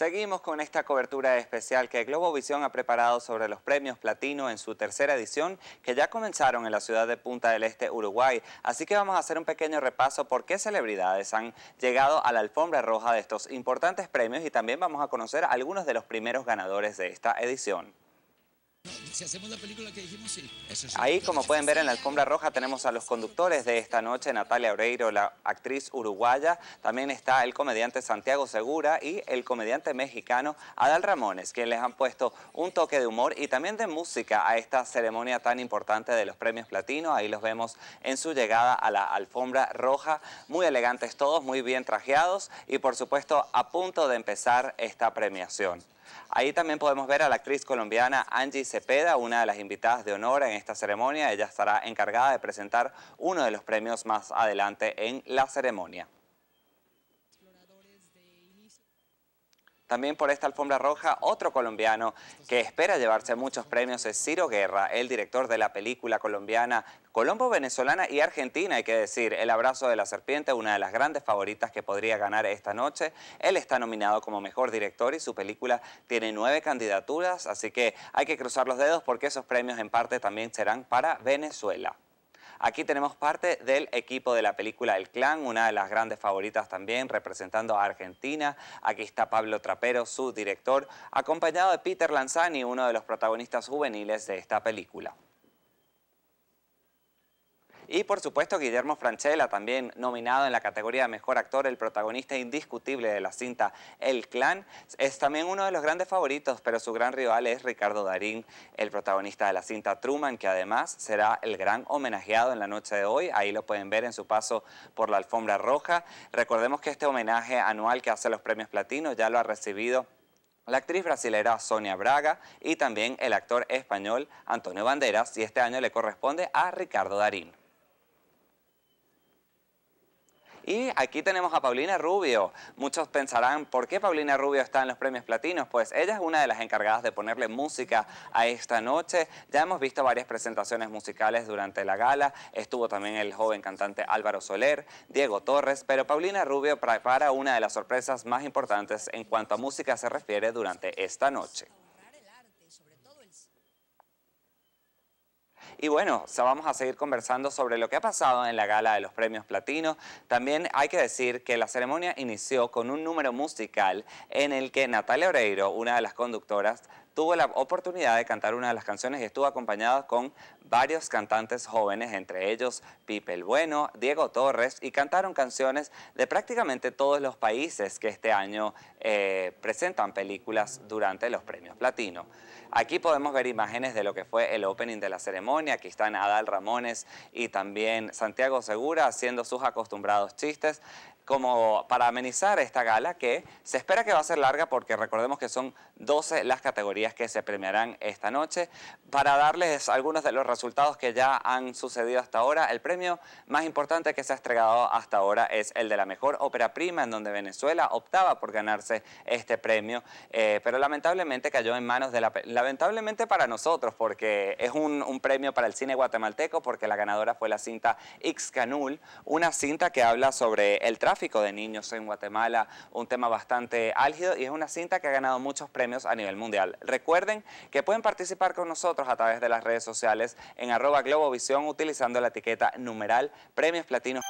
Seguimos con esta cobertura especial que Globovisión ha preparado sobre los premios platino en su tercera edición, que ya comenzaron en la ciudad de Punta del Este, Uruguay. Así que vamos a hacer un pequeño repaso por qué celebridades han llegado a la alfombra roja de estos importantes premios y también vamos a conocer algunos de los primeros ganadores de esta edición si hacemos la película que dijimos, sí. Ahí, como pueden ver en la alfombra roja, tenemos a los conductores de esta noche, Natalia Oreiro, la actriz uruguaya. También está el comediante Santiago Segura y el comediante mexicano Adal Ramones, quienes les han puesto un toque de humor y también de música a esta ceremonia tan importante de los premios platino. Ahí los vemos en su llegada a la alfombra roja. Muy elegantes todos, muy bien trajeados y, por supuesto, a punto de empezar esta premiación. Ahí también podemos ver a la actriz colombiana Angie Cepeda, una de las invitadas de honor en esta ceremonia. Ella estará encargada de presentar uno de los premios más adelante en la ceremonia. También por esta alfombra roja, otro colombiano que espera llevarse muchos premios es Ciro Guerra, el director de la película colombiana Colombo Venezolana y Argentina, hay que decir. El abrazo de la serpiente, una de las grandes favoritas que podría ganar esta noche. Él está nominado como mejor director y su película tiene nueve candidaturas, así que hay que cruzar los dedos porque esos premios en parte también serán para Venezuela. Aquí tenemos parte del equipo de la película El Clan, una de las grandes favoritas también, representando a Argentina. Aquí está Pablo Trapero, su director, acompañado de Peter Lanzani, uno de los protagonistas juveniles de esta película. Y por supuesto Guillermo Franchella, también nominado en la categoría de Mejor Actor, el protagonista indiscutible de la cinta El Clan, es también uno de los grandes favoritos, pero su gran rival es Ricardo Darín, el protagonista de la cinta Truman, que además será el gran homenajeado en la noche de hoy. Ahí lo pueden ver en su paso por la alfombra roja. Recordemos que este homenaje anual que hace los premios Platino ya lo ha recibido la actriz brasilera Sonia Braga y también el actor español Antonio Banderas y este año le corresponde a Ricardo Darín. Y aquí tenemos a Paulina Rubio. Muchos pensarán, ¿por qué Paulina Rubio está en los premios platinos? Pues ella es una de las encargadas de ponerle música a esta noche. Ya hemos visto varias presentaciones musicales durante la gala. Estuvo también el joven cantante Álvaro Soler, Diego Torres, pero Paulina Rubio prepara una de las sorpresas más importantes en cuanto a música se refiere durante esta noche. Y bueno, vamos a seguir conversando sobre lo que ha pasado en la gala de los premios platinos. También hay que decir que la ceremonia inició con un número musical en el que Natalia Oreiro, una de las conductoras, tuvo la oportunidad de cantar una de las canciones y estuvo acompañado con varios cantantes jóvenes, entre ellos Pipe el Bueno, Diego Torres, y cantaron canciones de prácticamente todos los países que este año eh, presentan películas durante los premios platino. Aquí podemos ver imágenes de lo que fue el opening de la ceremonia, aquí están Adal Ramones y también Santiago Segura haciendo sus acostumbrados chistes como para amenizar esta gala que se espera que va a ser larga porque recordemos que son 12 las categorías que se premiarán esta noche. Para darles algunos de los resultados que ya han sucedido hasta ahora, el premio más importante que se ha entregado hasta ahora es el de la mejor ópera prima, en donde Venezuela optaba por ganarse este premio, eh, pero lamentablemente cayó en manos de la... Lamentablemente para nosotros, porque es un, premio para el cine guatemalteco, porque la ganadora fue la cinta X-Canul... una cinta que habla sobre el tráfico de niños en Guatemala, un tema bastante álgido y es una cinta que ha ganado muchos premios a nivel mundial. Recuerden que pueden participar con nosotros a través de las redes sociales en arroba Globovisión utilizando la etiqueta numeral Premios Platino.